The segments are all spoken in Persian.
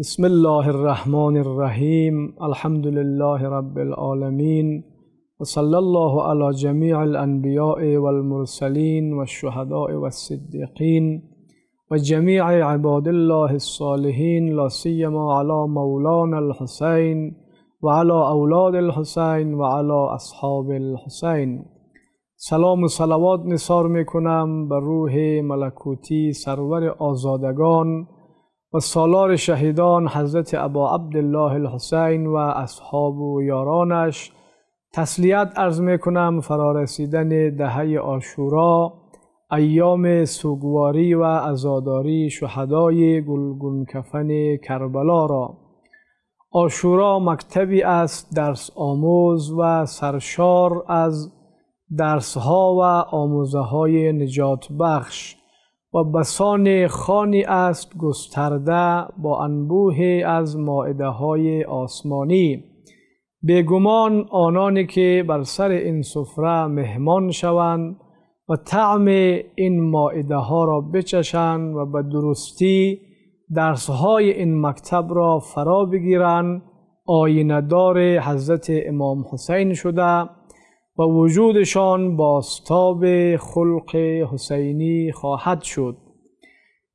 بسم الله الرحمن الرحيم الحمد لله رب العالمين وصلى الله على جميع الأنبياء والمرسلين والشهداء والصديقين وجميع عباد الله الصالحين لا سيما على مولانا الحسين وعلى أولاد الحسين وعلى اصحاب الحسين سلام و صلوات نصار میکنم بر روح ملکوتی سرور آزادگان و سالار شهیدان حضرت ابا عبدالله الحسین و اصحاب و یارانش تسلیت ارز می کنم فرارسیدن دهه آشورا ایام سوگواری و ازاداری شهدای گلگون کفن کربلا را آشورا مکتبی است درس آموز و سرشار از درسها و آموزه های نجات بخش و بسان خانی است گسترده با انبوه از ماعده های آسمانی گمان آنانی که بر سر این سفره مهمان شوند و طعم این مائده ها را بچشند و به درستی درس های این مکتب را فرا بگیرند آیندار حضرت امام حسین شده و وجودشان باستاب خلق حسینی خواهد شد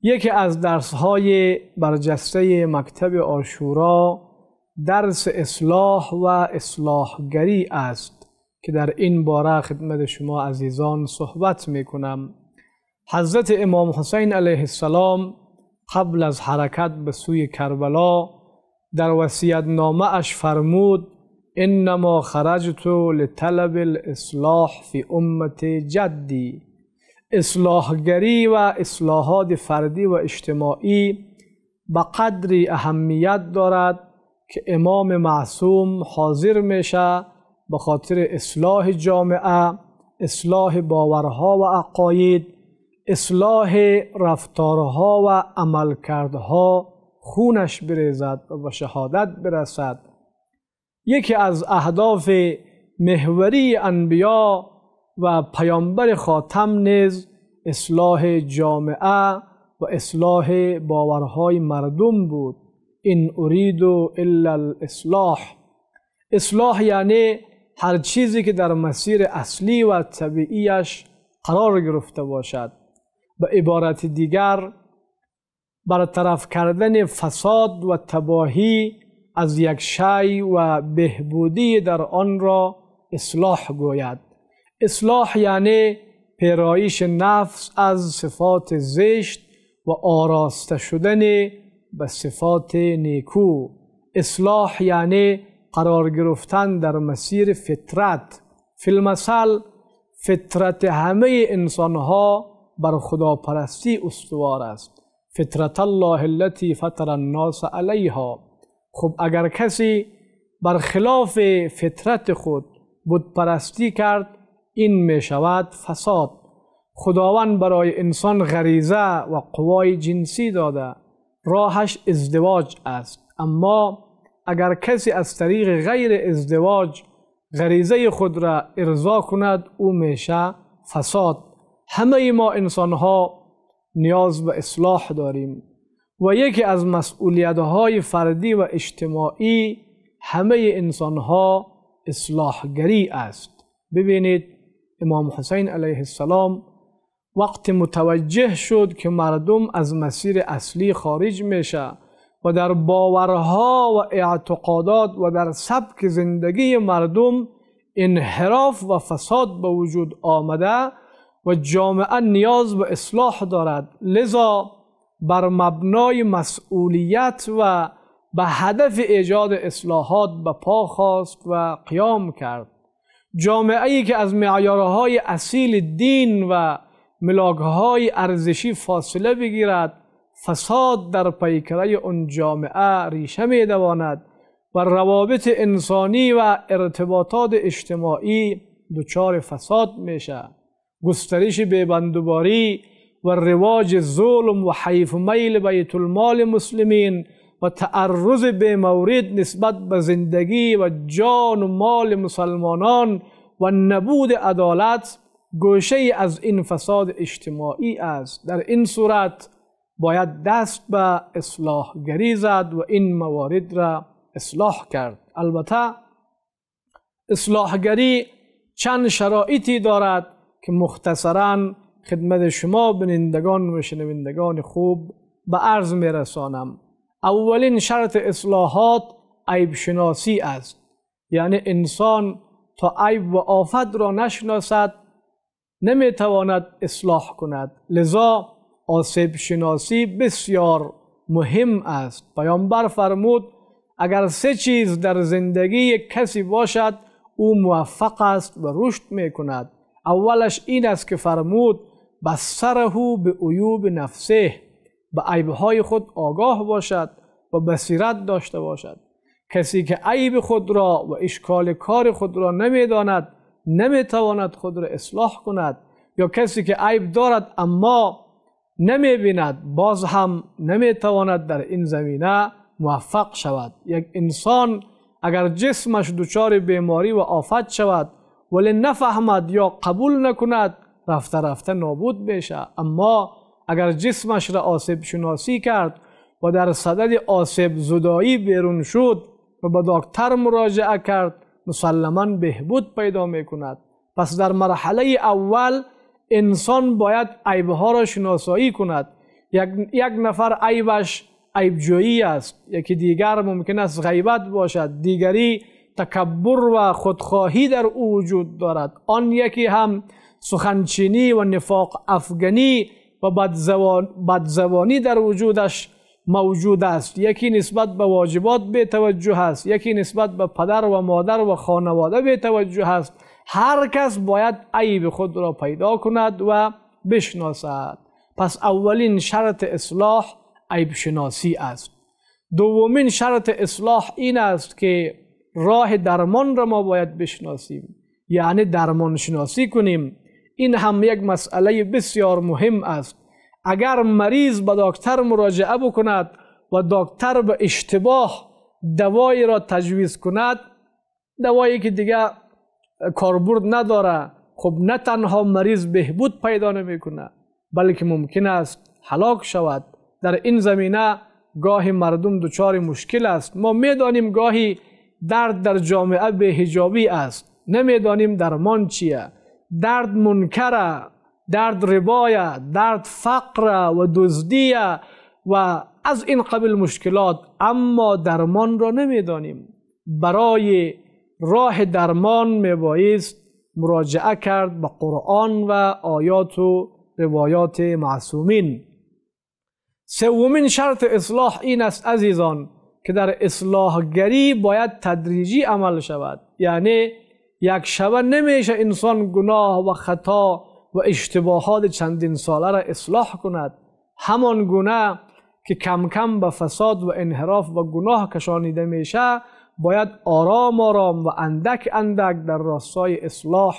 یکی از درسهای برجسته مکتب آشورا درس اصلاح و اصلاحگری است که در این باره خدمت شما عزیزان صحبت می کنم حضرت امام حسین علیه السلام قبل از حرکت به سوی کربلا در وسیعت نامه اش فرمود انما خرجت لطلب الاصلاح فی امت جدی اصلاحگری و اصلاحات فردی و اجتماعی به قدری اهمیت دارد که امام معصوم حاضر میشه به خاطر اصلاح جامعه اصلاح باورها و عقاید اصلاح رفتارها و عملکردها خونش بریزد و به شهادت برسد یکی از اهداف محوری انبیا و پیامبر خاتم نیز اصلاح جامعه و اصلاح باورهای مردم بود این ارید الا الاصلاح اصلاح یعنی هر چیزی که در مسیر اصلی و طبیعیش قرار گرفته باشد به عبارت دیگر برطرف کردن فساد و تباهی از یک شی و بهبودی در آن را اصلاح گوید اصلاح یعنی پیرایش نفس از صفات زشت و آراسته شدن به صفات نیکو اصلاح یعنی قرار گرفتن در مسیر فطرت المثل فطرت همه انسانها بر خداپرستی استوار است فطرت الله التی فطر الناس علیها خب اگر کسی برخلاف فطرت خود بود پرستی کرد این می شود فساد خداوند برای انسان غریزه و قوای جنسی داده راهش ازدواج است اما اگر کسی از طریق غیر ازدواج غریزه خود را ارضا کند او میشه فساد همه ما انسان ها نیاز به اصلاح داریم و یکی از مسئولیت های فردی و اجتماعی همه انسان ها اصلاحگری است ببینید امام حسین علیه السلام وقت متوجه شد که مردم از مسیر اصلی خارج میشه و در باورها و اعتقادات و در سبک زندگی مردم انحراف و فساد به وجود آمده و جامعه نیاز به اصلاح دارد لذا بر مبنای مسئولیت و به هدف ایجاد اصلاحات به پا خواست و قیام کرد جامعه که از معیارهای اصیل دین و ملاکهای ارزشی فاصله بگیرد فساد در پیکره آن جامعه ریشه میدواند و روابط انسانی و ارتباطات اجتماعی دچار فساد میشه گسترش بیبندوباری و رواج ظلم و حیف میل بیت المال مسلمین و تعرض به مورد نسبت به زندگی و جان و مال مسلمانان و نبود عدالت گوشه از این فساد اجتماعی است در این صورت باید دست به اصلاح گری زد و این موارد را اصلاح کرد البته اصلاحگری چند شرایطی دارد که مختصرا خدمت شما بینندگان و شنوندگان خوب به عرض می رسانم اولین شرط اصلاحات عیب شناسی است یعنی انسان تا عیب و آفت را نشناسد نمیتواند اصلاح کند لذا آسیب شناسی بسیار مهم است پیامبر فرمود اگر سه چیز در زندگی کسی باشد او موفق است و رشد می کند اولش این است که فرمود بسره به عیوب نفسه به عیبهای خود آگاه باشد و بصیرت داشته باشد کسی که عیب خود را و اشکال کار خود را نمیداند نمیتواند خود را اصلاح کند یا کسی که عیب دارد اما نمیبیند باز هم نمیتواند در این زمینه موفق شود یک انسان اگر جسمش دچار بیماری و آفت شود ولی نفهمد یا قبول نکند رفته رفته نابود بشه اما اگر جسمش را آسیب شناسی کرد و در صدد آسیب زدایی بیرون شد و به دکتر مراجعه کرد مسلما بهبود پیدا می کند پس در مرحله اول انسان باید عیبها را شناسایی کند یک, یک نفر عیبش عیبجویی است یکی دیگر ممکن است غیبت باشد دیگری تکبر و خودخواهی در او وجود دارد آن یکی هم سخنچینی و نفاق افغانی و بدزوانی در وجودش موجود است یکی نسبت به واجبات به توجه است یکی نسبت به پدر و مادر و خانواده به توجه است هر کس باید عیب خود را پیدا کند و بشناسد پس اولین شرط اصلاح عیب شناسی است دومین شرط اصلاح این است که راه درمان را ما باید بشناسیم یعنی درمان شناسی کنیم این هم یک مسئله بسیار مهم است اگر مریض به دکتر مراجعه بکند و دکتر به اشتباه دوایی را تجویز کند دوایی که دیگه کاربرد نداره خب نه تنها مریض بهبود پیدا نمیکنه بلکه ممکن است حلاک شود در این زمینه گاهی مردم دچار مشکل است ما میدانیم گاهی درد در جامعه به است نمیدانیم درمان چیه درد منکره درد ربای درد فقره و دزدی و از این قبیل مشکلات اما درمان را نمیدانیم برای راه درمان میبایست مراجعه کرد به قرآن و آیات و روایات معصومین سومین شرط اصلاح این است عزیزان که در اصلاحگری باید تدریجی عمل شود یعنی یک شبه نمیشه انسان گناه و خطا و اشتباهات چندین ساله را اصلاح کند همان گناه که کم کم به فساد و انحراف و گناه کشانیده میشه باید آرام آرام و اندک اندک در راستای اصلاح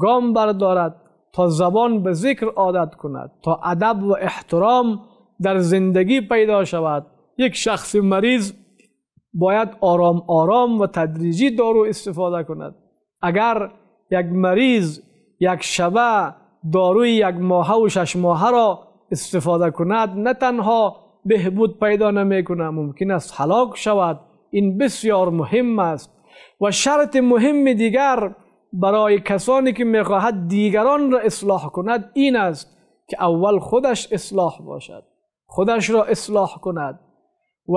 گام بردارد تا زبان به ذکر عادت کند تا ادب و احترام در زندگی پیدا شود یک شخص مریض باید آرام آرام و تدریجی دارو استفاده کند اگر یک مریض یک شبه داروی یک ماهه و شش ماهه را استفاده کند نه تنها بهبود پیدا کند ممکن است حلاک شود این بسیار مهم است و شرط مهم دیگر برای کسانی که میخواهد دیگران را اصلاح کند این است که اول خودش اصلاح باشد خودش را اصلاح کند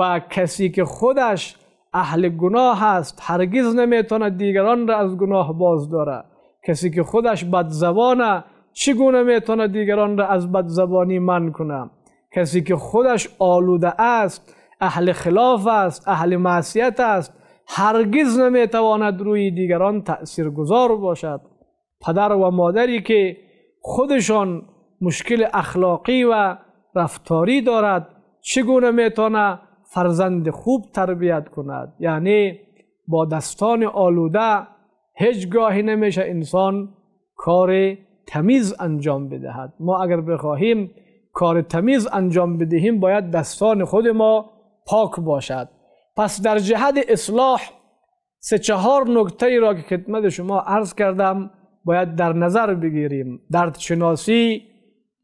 و کسی که خودش اهل گناه است هرگز نمیتونه دیگران را از گناه باز داره کسی که خودش بد زبانه چگونه میتونه دیگران را از بد زبانی من کنه کسی که خودش آلوده است اهل خلاف است اهل معصیت است هرگز نمیتواند روی دیگران تأثیر گذار باشد پدر و مادری که خودشان مشکل اخلاقی و رفتاری دارد چگونه میتونه فرزند خوب تربیت کند یعنی با دستان آلوده هیچ نمیشه انسان کار تمیز انجام بدهد ما اگر بخواهیم کار تمیز انجام بدهیم باید دستان خود ما پاک باشد پس در جهت اصلاح سه چهار نکته را که خدمت شما عرض کردم باید در نظر بگیریم درد شناسی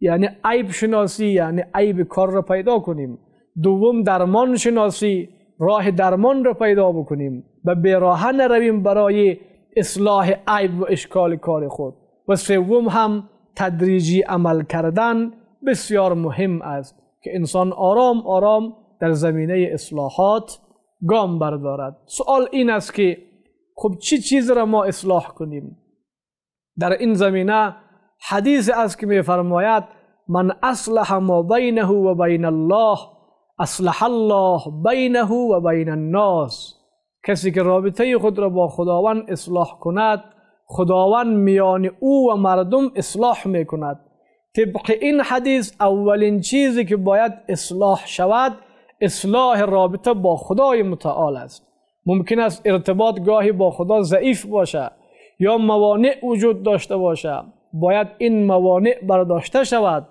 یعنی عیب شناسی یعنی عیب کار را پیدا کنیم دوم درمان شناسی راه درمان را پیدا بکنیم و بیراهه نرویم برای اصلاح عیب و اشکال کار خود و سوم هم تدریجی عمل کردن بسیار مهم است که انسان آرام آرام در زمینه اصلاحات گام بردارد سوال این است که خب چی چیز را ما اصلاح کنیم در این زمینه حدیث است که فرماید من اصلح ما بینه و بین الله اصلح الله بینه و بین الناس کسی که رابطه خود را با خداوند اصلاح کند خداوند میان او و مردم اصلاح می کند طبق این حدیث اولین چیزی که باید اصلاح شود اصلاح رابطه با خدای متعال است ممکن است ارتباط گاهی با خدا ضعیف باشد یا موانع وجود داشته باشد باید این موانع برداشته شود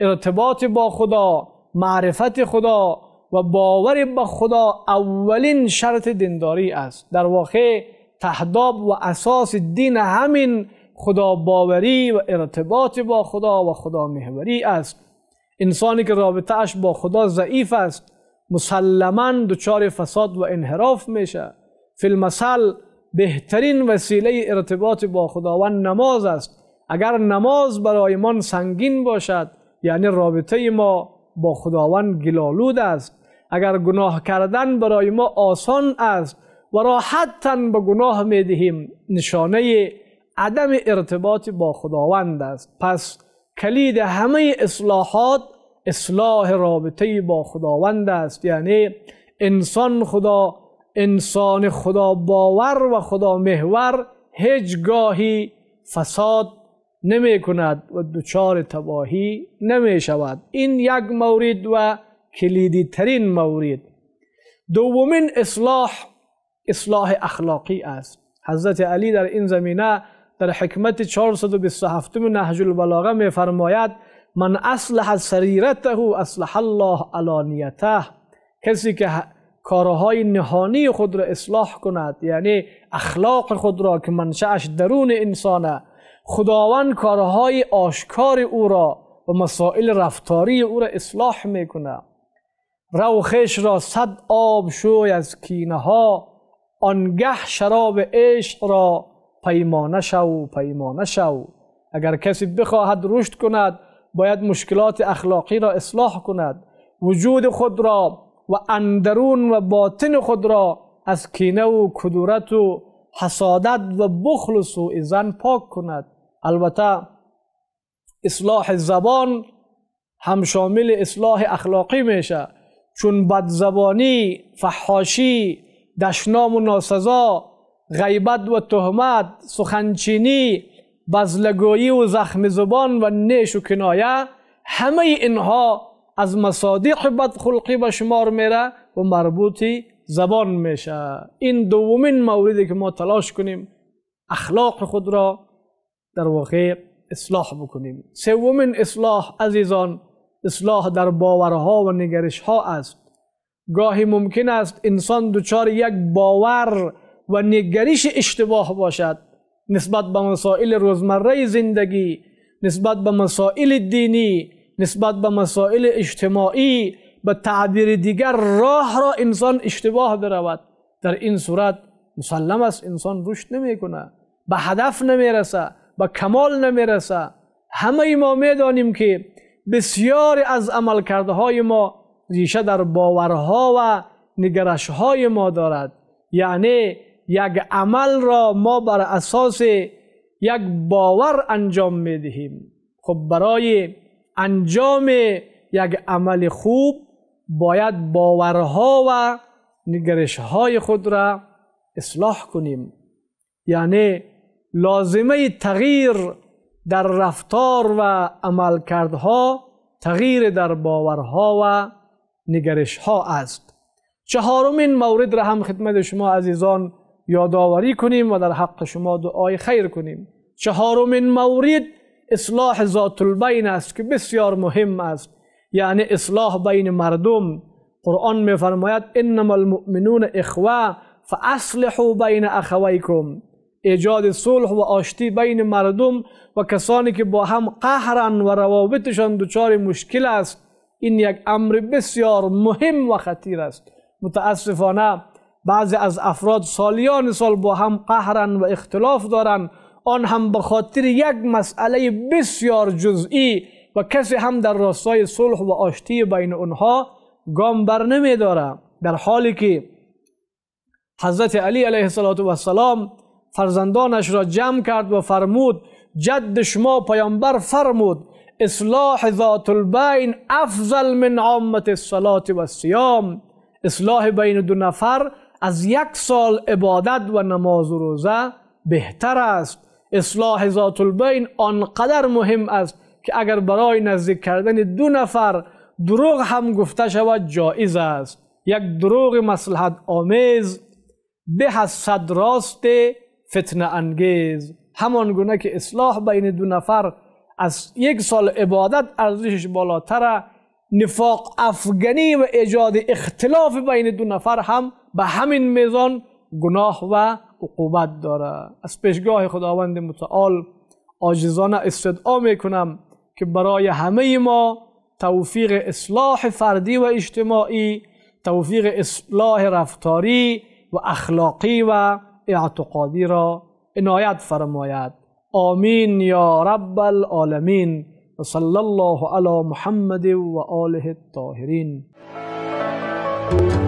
ارتباط با خدا معرفت خدا و باور به با خدا اولین شرط دینداری است در واقع تهداب و اساس دین همین خدا باوری و ارتباط با خدا و خدا مهوری است انسانی که رابطه با خدا ضعیف است مسلما دچار فساد و انحراف میشه فی المثل بهترین وسیله ارتباط با خداوند نماز است اگر نماز برای من سنگین باشد یعنی رابطه ما با خداوند گلالود است اگر گناه کردن برای ما آسان است و راحتا به گناه می دهیم نشانه عدم ارتباط با خداوند است پس کلید همه اصلاحات اصلاح رابطه با خداوند است یعنی انسان خدا انسان خدا باور و خدا محور هیچ گاهی فساد نمی کند و دچار تباهی نمی شود این یک مورد و کلیدی ترین مورد دومین اصلاح اصلاح اخلاقی است حضرت علی در این زمینه در حکمت 427 نهج البلاغه فرماید من اصلح سریرته اصلح الله علانیته کسی که کارهای نهانی خود را اصلاح کند یعنی اخلاق خود را که منشأش درون انسانه خداوند کارهای آشکار او را و مسائل رفتاری او را اصلاح میکنه روخش را صد آب شوی از کینه ها آنگه شراب عشق را پیمانه شو پیمانه شو اگر کسی بخواهد رشد کند باید مشکلات اخلاقی را اصلاح کند وجود خود را و اندرون و باطن خود را از کینه و کدورت و حسادت و بخل و سوء پاک کند البته اصلاح زبان هم شامل اصلاح اخلاقی میشه چون بدزبانی، فحاشی، دشنام و ناسزا، غیبت و تهمت، سخنچینی، بزلگویی و زخم زبان و نیش و کنایه همه اینها از مصادیق بدخلقی به شمار میره و مربوطی زبان میشه این دومین موردی که ما تلاش کنیم اخلاق خود را در واقع اصلاح بکنیم سومین اصلاح عزیزان اصلاح در باورها و نگرش ها است گاهی ممکن است انسان دچار یک باور و نگرش اشتباه باشد نسبت به مسائل روزمره زندگی نسبت به مسائل دینی نسبت به مسائل اجتماعی به تعبیر دیگر راه را انسان اشتباه برود در این صورت مسلم است انسان رشد نمیکنه به هدف نمیرسه به کمال نمیرسه همه ما میدانیم که بسیاری از کرده های ما ریشه در باورها و نگرش های ما دارد یعنی یک عمل را ما بر اساس یک باور انجام می دهیم خب برای انجام یک عمل خوب باید باورها و نگرش های خود را اصلاح کنیم یعنی لازمه تغییر در رفتار و عملکردها تغییر در باورها و نگرشها است چهارمین مورد را هم خدمت شما عزیزان یادآوری کنیم و در حق شما دعای خیر کنیم چهارمین مورد اصلاح ذات البین است که بسیار مهم است یعنی اصلاح بین مردم قرآن میفرماید انما المؤمنون اخوه فاصلحوا بین اخویکم ایجاد صلح و آشتی بین مردم و کسانی که با هم قهرن و روابطشان دچار مشکل است این یک امر بسیار مهم و خطیر است متاسفانه بعضی از افراد سالیان سال با هم قهرن و اختلاف دارند آن هم به خاطر یک مسئله بسیار جزئی و کسی هم در راستای صلح و آشتی بین آنها گام بر نمی در حالی که حضرت علی علیه السلام فرزندانش را جمع کرد و فرمود جد شما پیامبر فرمود اصلاح ذات البین افضل من عامت الصلاه و سیام اصلاح بین دو نفر از یک سال عبادت و نماز و روزه بهتر است اصلاح ذات البین آنقدر مهم است که اگر برای نزدیک کردن دو نفر دروغ هم گفته شود جایز است یک دروغ مسلحت آمیز به راسته، صد فتنه انگیز همان گونه که اصلاح بین دو نفر از یک سال عبادت ارزشش بالاتر نفاق افغانی و ایجاد اختلاف بین دو نفر هم به همین میزان گناه و عقوبت داره از پیشگاه خداوند متعال عاجزانه استدعا میکنم که برای همه ما توفیق اصلاح فردی و اجتماعی توفیق اصلاح رفتاری و اخلاقی و اعتقادی را عنایت فرماید آمین یا رب العالمین و صلی الله علی محمد و آله الطاهرین